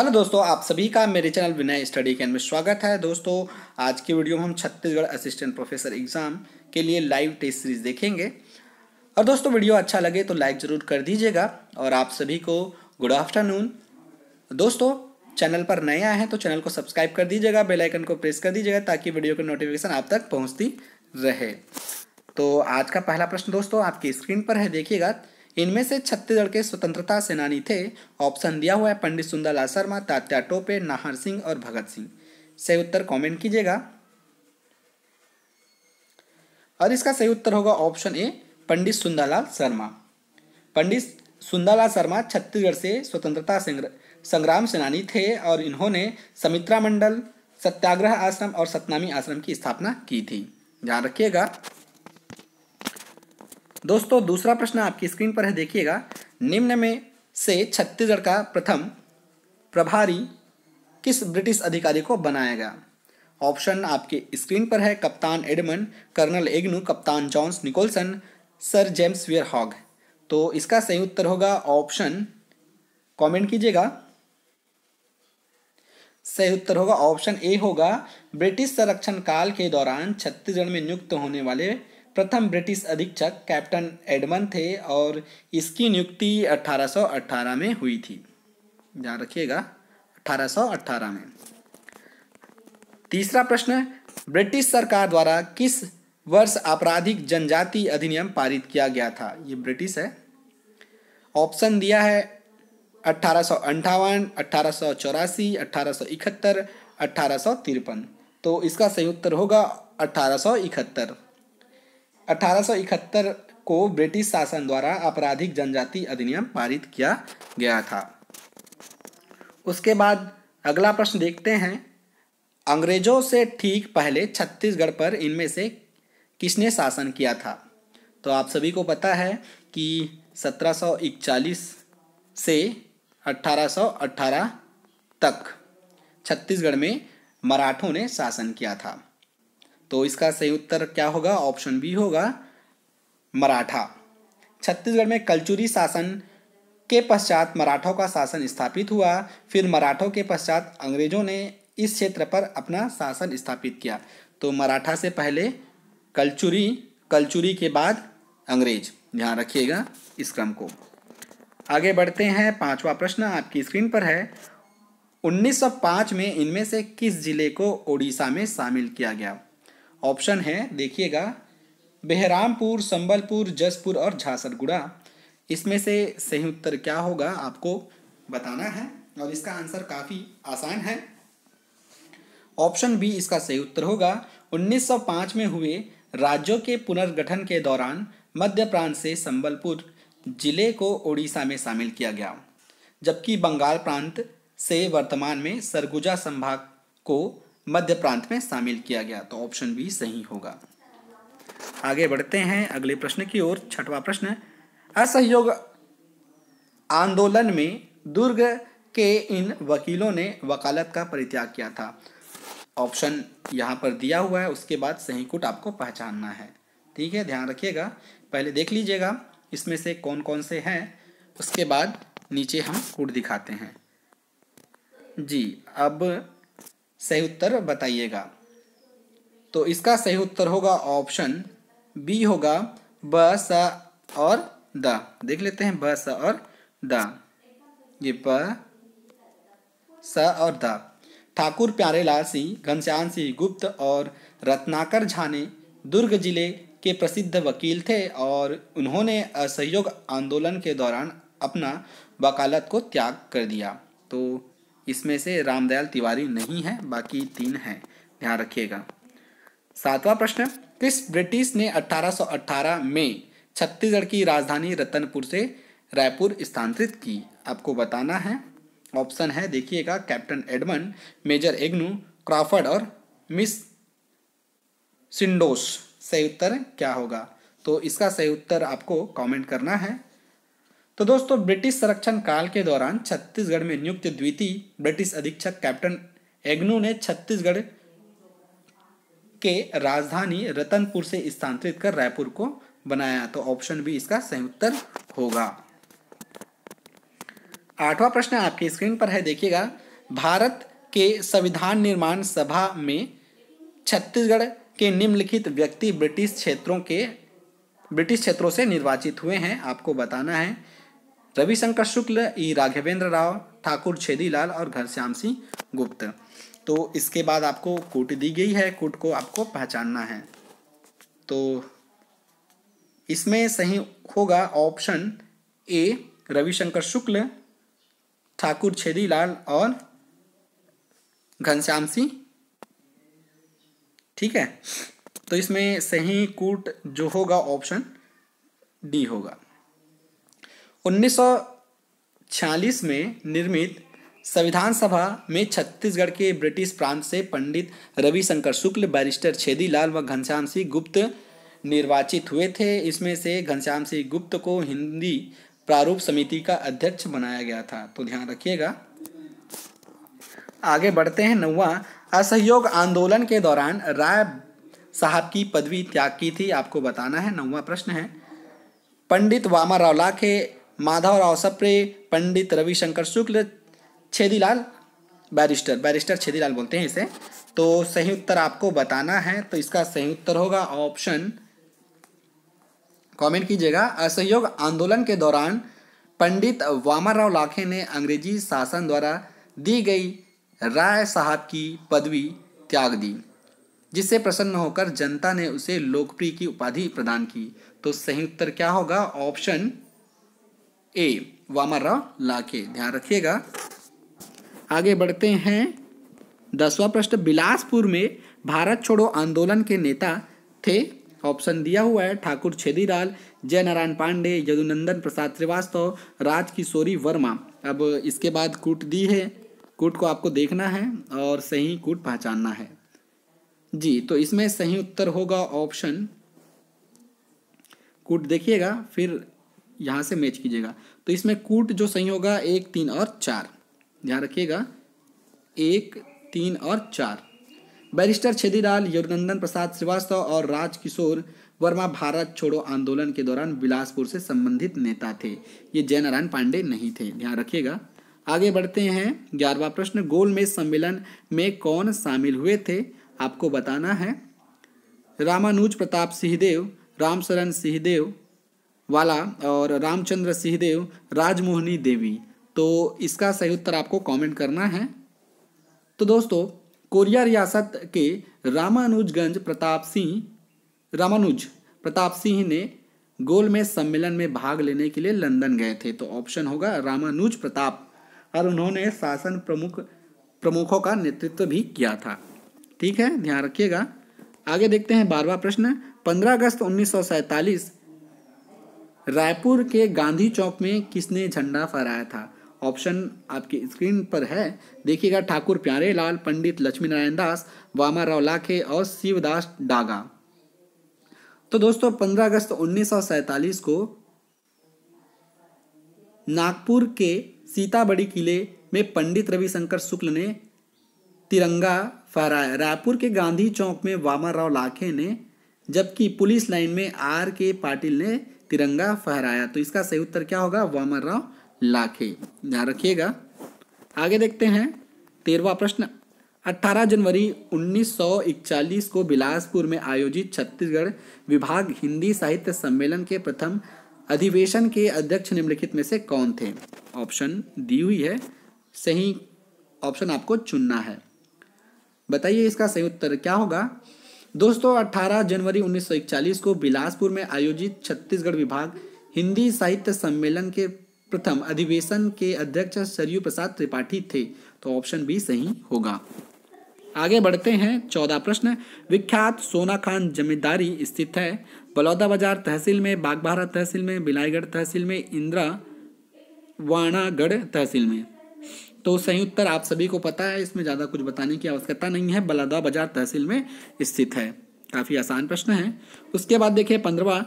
hello दोस्तों आप सभी का मेरे चैनल विनय स्टडी कैन में स्वागत है दोस्तों आज की वीडियो में हम छत्तीसगढ़ असिस्टेंट प्रोफेसर एग्ज़ाम के लिए लाइव टेस्ट सीरीज़ देखेंगे और दोस्तों वीडियो अच्छा लगे तो लाइक ज़रूर कर दीजिएगा और आप सभी को गुड आफ्टरनून दोस्तों चैनल पर नए आए हैं तो चैनल को सब्सक्राइब कर दीजिएगा बेलाइकन को प्रेस कर दीजिएगा ताकि वीडियो की नोटिफिकेशन आप तक पहुँचती रहे तो आज का पहला प्रश्न दोस्तों आपकी स्क्रीन पर है देखिएगा इनमें से छत्तीसगढ़ के स्वतंत्रता सेनानी थे ऑप्शन दिया हुआ है पंडित सुंदरलाल शर्मा तात्या टोपे नाहर सिंह और भगत सिंह सही उत्तर कमेंट कीजिएगा और इसका सही उत्तर होगा ऑप्शन ए पंडित सुंदरलाल शर्मा पंडित सुंदरलाल शर्मा छत्तीसगढ़ से स्वतंत्रता संग्राम सेनानी थे और इन्होंने समित्रा मंडल सत्याग्रह आश्रम और सतनामी आश्रम की स्थापना की थी ध्यान रखिएगा दोस्तों दूसरा प्रश्न आपकी स्क्रीन पर है देखिएगा निम्न में से छत्तीसगढ़ का प्रथम प्रभारी किस ब्रिटिश अधिकारी को बनाया गया ऑप्शन आपके स्क्रीन पर है कप्तान एडमन कर्नल एग्नू कप्तान Johns Nicholson sir James Weir Hogg तो इसका सही उत्तर होगा ऑप्शन कमेंट कीजिएगा सही उत्तर होगा ऑप्शन ए होगा ब्रिटिश संरक्षण काल के दौरान छत्तीसगढ़ में नियुक्त होने वाले प्रथम ब्रिटिश अधीक्षक कैप्टन एडमन थे और इसकी नियुक्ति 1818 में हुई थी ध्यान रखिएगा 1818 में तीसरा प्रश्न ब्रिटिश सरकार द्वारा किस वर्ष आपराधिक जनजाति अधिनियम पारित किया गया था ये ब्रिटिश है ऑप्शन दिया है अट्ठारह सौ अंठावन अट्ठारह सौ चौरासी अट्ठारह सौ इकहत्तर अट्ठारह सौ तिरपन तो इसका सही उत्तर होगा अट्ठारह सौ इकहत्तर 1871 को ब्रिटिश शासन द्वारा आपराधिक जनजाति अधिनियम पारित किया गया था उसके बाद अगला प्रश्न देखते हैं अंग्रेजों से ठीक पहले छत्तीसगढ़ पर इनमें से किसने शासन किया था तो आप सभी को पता है कि 1741 से 1818 तक छत्तीसगढ़ में मराठों ने शासन किया था तो इसका सही उत्तर क्या होगा ऑप्शन बी होगा मराठा छत्तीसगढ़ में कलचुरी शासन के पश्चात मराठों का शासन स्थापित हुआ फिर मराठों के पश्चात अंग्रेजों ने इस क्षेत्र पर अपना शासन स्थापित किया तो मराठा से पहले कलचुरी कलचुरी के बाद अंग्रेज ध्यान रखिएगा इस क्रम को आगे बढ़ते हैं पांचवा प्रश्न आपकी स्क्रीन पर है 1905 में इनमें से किस जिले को ओडिशा में शामिल किया गया ऑप्शन है देखिएगा बहरामपुर संबलपुर जसपुर और झासरगुड़ा इसमें से सही उत्तर क्या होगा आपको बताना है और इसका आंसर काफ़ी आसान है ऑप्शन बी इसका सही उत्तर होगा 1905 में हुए राज्यों के पुनर्गठन के दौरान मध्य प्रांत से संबलपुर जिले को ओडिशा में शामिल किया गया जबकि बंगाल प्रांत से वर्तमान में सरगुजा संभाग को मध्य प्रांत में शामिल किया गया तो ऑप्शन बी सही होगा आगे बढ़ते हैं अगले प्रश्न की ओर छठवां प्रश्न असहयोग आंदोलन में दुर्ग के इन वकीलों ने वकालत का परित्याग किया था ऑप्शन यहाँ पर दिया हुआ है उसके बाद सही कुट आपको पहचानना है ठीक है ध्यान रखिएगा पहले देख लीजिएगा इसमें से कौन कौन से हैं उसके बाद नीचे हम कुट दिखाते हैं जी अब सही उत्तर बताइएगा तो इसका सही उत्तर होगा ऑप्शन बी होगा ब स और द देख लेते हैं ब स और द ये ब स और द ठाकुर लाल सिंह घनश्याम सिंह गुप्त और रत्नाकर झा ने दुर्ग जिले के प्रसिद्ध वकील थे और उन्होंने असहयोग आंदोलन के दौरान अपना वकालत को त्याग कर दिया तो इसमें से रामदयाल तिवारी नहीं है बाकी तीन हैं ध्यान रखिएगा सातवां प्रश्न किस ब्रिटिश ने 1818 में छत्तीसगढ़ की राजधानी रतनपुर से रायपुर स्थानांतरित की आपको बताना है ऑप्शन है देखिएगा captain Edmond major Agnew Crawford और मिस सिंडोस सही उत्तर क्या होगा तो इसका सही उत्तर आपको कमेंट करना है तो दोस्तों ब्रिटिश संरक्षण काल के दौरान छत्तीसगढ़ में नियुक्त द्वितीय ब्रिटिश अधीक्षक कैप्टन एग्नू ने छत्तीसगढ़ के राजधानी रतनपुर से स्थानांतरित कर रायपुर को बनाया तो ऑप्शन बी इसका सही उत्तर होगा आठवां प्रश्न आपकी स्क्रीन पर है देखिएगा भारत के संविधान निर्माण सभा में छत्तीसगढ़ के निम्नलिखित व्यक्ति ब्रिटिश क्षेत्रों के ब्रिटिश क्षेत्रों से निर्वाचित हुए हैं आपको बताना है रविशंकर शुक्ल ई राघवेंद्र राव ठाकुर छेदीलाल और घनश्याम सिंह गुप्त तो इसके बाद आपको कूट दी गई है कूट को आपको पहचानना है तो इसमें सही होगा ऑप्शन ए रविशंकर शुक्ल ठाकुर छेदीलाल और घनश्याम सिंह ठीक है तो इसमें सही कूट जो होगा ऑप्शन डी होगा 1946 में निर्मित संविधान सभा में छत्तीसगढ़ के ब्रिटिश प्रांत से पंडित रविशंकर शुक्ल बैरिस्टर छेदीलाल व घनश्याम सिंह गुप्त निर्वाचित हुए थे इसमें से घनश्याम सिंह गुप्त को हिंदी प्रारूप समिति का अध्यक्ष बनाया गया था तो ध्यान रखिएगा आगे बढ़ते हैं नौवा असहयोग आंदोलन के दौरान राय साहब की पदवी त्याग की थी आपको बताना है नौवा प्रश्न है पंडित वामा रौला के माधव राव सप्रे पंडित रविशंकर शुक्ल छेदीलाल बैरिस्टर बैरिस्टर छेदीलाल बोलते हैं इसे तो सही उत्तर आपको बताना है तो इसका सही उत्तर होगा ऑप्शन कमेंट कीजिएगा असहयोग आंदोलन के दौरान पंडित राव लाखे ने अंग्रेजी शासन द्वारा दी गई राय साहब की पदवी त्याग दी जिससे प्रसन्न होकर जनता ने उसे लोकप्रिय की उपाधि प्रदान की तो सही उत्तर क्या होगा ऑप्शन ए वामाराव लाके ध्यान रखिएगा आगे बढ़ते हैं दसवां प्रश्न बिलासपुर में भारत छोड़ो आंदोलन के नेता थे ऑप्शन दिया हुआ है ठाकुर छेदीलाल जय नारायण पांडे यदुनंदन प्रसाद श्रीवास्तव राजकिशोरी वर्मा अब इसके बाद कूट दी है कूट को आपको देखना है और सही कूट पहचानना है जी तो इसमें सही उत्तर होगा ऑप्शन कूट देखिएगा फिर यहाँ से मैच कीजिएगा तो इसमें कूट जो सही होगा एक तीन और चार ध्यान रखिएगा एक तीन और चार बैरिस्टर छेदीलाल युगनंदन प्रसाद श्रीवास्तव और राजकिशोर वर्मा भारत छोड़ो आंदोलन के दौरान बिलासपुर से संबंधित नेता थे ये जयनारायण पांडे नहीं थे ध्यान रखिएगा आगे बढ़ते हैं ग्यारहवा प्रश्न गोलमेज सम्मेलन में कौन शामिल हुए थे आपको बताना है रामानुज प्रताप सिंहदेव रामशरण सिंहदेव वाला और रामचंद्र सिंहदेव राजमोहनी देवी तो इसका सही उत्तर आपको कमेंट करना है तो दोस्तों कोरिया रियासत के रामानुजगंज प्रताप सिंह रामानुज प्रताप सिंह ने गोलमेज सम्मेलन में भाग लेने के लिए लंदन गए थे तो ऑप्शन होगा रामानुज प्रताप और उन्होंने शासन प्रमुख प्रमुखों का नेतृत्व भी किया था ठीक है ध्यान रखिएगा आगे देखते हैं बारवा प्रश्न पंद्रह अगस्त उन्नीस रायपुर के गांधी चौक में किसने झंडा फहराया था ऑप्शन आपकी स्क्रीन पर है देखिएगा ठाकुर प्यारे लाल पंडित लक्ष्मी नारायण दास वामा राव लाखे और शिवदास डागा तो दोस्तों 15 अगस्त 1947 को नागपुर के सीताबड़ी किले में पंडित रविशंकर शुक्ल ने तिरंगा फहराया रायपुर के गांधी चौक में वामा राव लाखे ने जबकि पुलिस लाइन में आर के पाटिल ने तिरंगा फहराया तो इसका सही उत्तर क्या होगा वामन राव लाखे ध्यान रखिएगा आगे देखते हैं तेरवा प्रश्न 18 जनवरी 1941 को बिलासपुर में आयोजित छत्तीसगढ़ विभाग हिंदी साहित्य सम्मेलन के प्रथम अधिवेशन के अध्यक्ष निम्नलिखित में से कौन थे ऑप्शन दी हुई है सही ऑप्शन आपको चुनना है बताइए इसका सही उत्तर क्या होगा दोस्तों 18 जनवरी 1941 को बिलासपुर में आयोजित छत्तीसगढ़ विभाग हिंदी साहित्य सम्मेलन के प्रथम अधिवेशन के अध्यक्ष सरयू प्रसाद त्रिपाठी थे तो ऑप्शन बी सही होगा आगे बढ़ते हैं चौदह प्रश्न विख्यात सोना खान जमींदारी स्थित है बलौदाबाजार तहसील में बागबारा तहसील में बिलाईगढ़ तहसील में इंदिरा वाणागढ़ तहसील में तो सही उत्तर आप सभी को पता है इसमें ज़्यादा कुछ बताने की आवश्यकता नहीं है बलादा बाजार तहसील में स्थित है काफ़ी आसान प्रश्न है उसके बाद देखिए पंद्रवा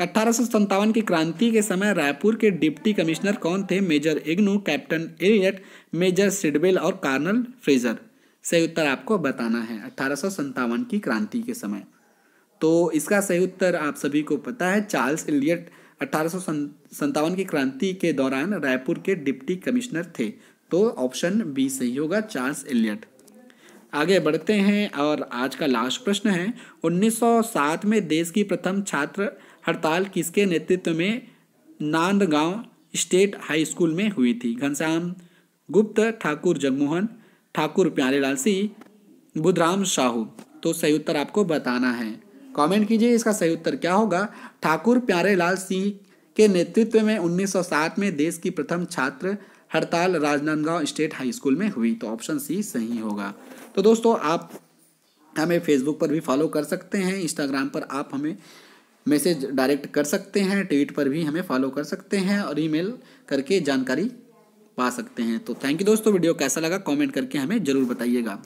अठारह की क्रांति के समय रायपुर के डिप्टी कमिश्नर कौन थे major Agnew captain Elliot major Sidbell और कार्नल फ्रेजर सही उत्तर आपको बताना है अठारह की क्रांति के समय तो इसका सही उत्तर आप सभी को पता है चार्ल्स एलियट अठारह की क्रांति के दौरान रायपुर के डिप्टी कमिश्नर थे तो ऑप्शन बी सही होगा चार्ल्स एलियट आगे बढ़ते हैं और आज का लास्ट प्रश्न है 1907 में देश की प्रथम छात्र हड़ताल किसके नेतृत्व में नांदगांव स्टेट हाई स्कूल में हुई थी घनश्याम गुप्त ठाकुर जगमोहन ठाकुर प्यारेलाल सिंह बुधराम साहू तो सही उत्तर आपको बताना है कमेंट कीजिए इसका सही उत्तर क्या होगा ठाकुर प्यारेलाल सिंह के नेतृत्व में 1907 में देश की प्रथम छात्र हड़ताल राजनांदगांव स्टेट हाई स्कूल में हुई तो ऑप्शन सी सही होगा तो दोस्तों आप हमें फेसबुक पर भी फॉलो कर सकते हैं इंस्टाग्राम पर आप हमें मैसेज डायरेक्ट कर सकते हैं ट्वीट पर भी हमें फॉलो कर सकते हैं और ईमेल करके जानकारी पा सकते हैं तो थैंक यू दोस्तों वीडियो कैसा लगा कमेंट करके हमें ज़रूर बताइएगा